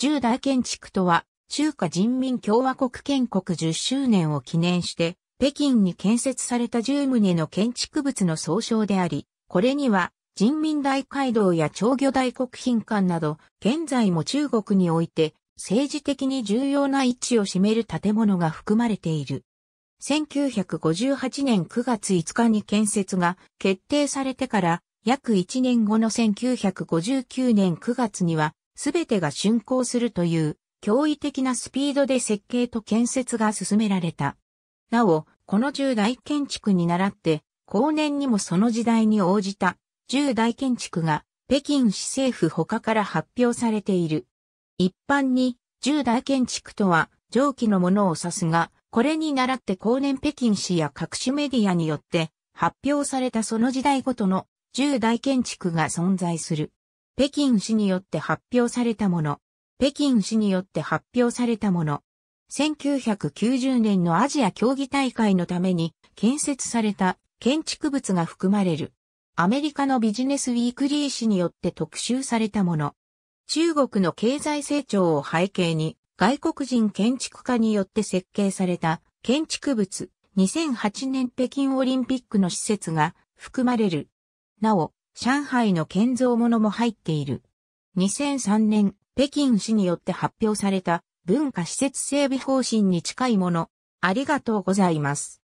十大建築とは、中華人民共和国建国10周年を記念して、北京に建設された10棟の建築物の総称であり、これには、人民大会堂や長魚大国賓館など、現在も中国において、政治的に重要な位置を占める建物が含まれている。1958年9月5日に建設が決定されてから、約1年後の1959年9月には、すべてが竣工するという驚異的なスピードで設計と建設が進められた。なお、この重大建築に倣って、後年にもその時代に応じた重大建築が北京市政府他から発表されている。一般に重大建築とは上記のものを指すが、これに倣って後年北京市や各種メディアによって発表されたその時代ごとの重大建築が存在する。北京市によって発表されたもの。北京市によって発表されたもの。1990年のアジア競技大会のために建設された建築物が含まれる。アメリカのビジネスウィークリー市によって特集されたもの。中国の経済成長を背景に外国人建築家によって設計された建築物2008年北京オリンピックの施設が含まれる。なお、上海の建造物も入っている。2003年、北京市によって発表された文化施設整備方針に近いもの。ありがとうございます。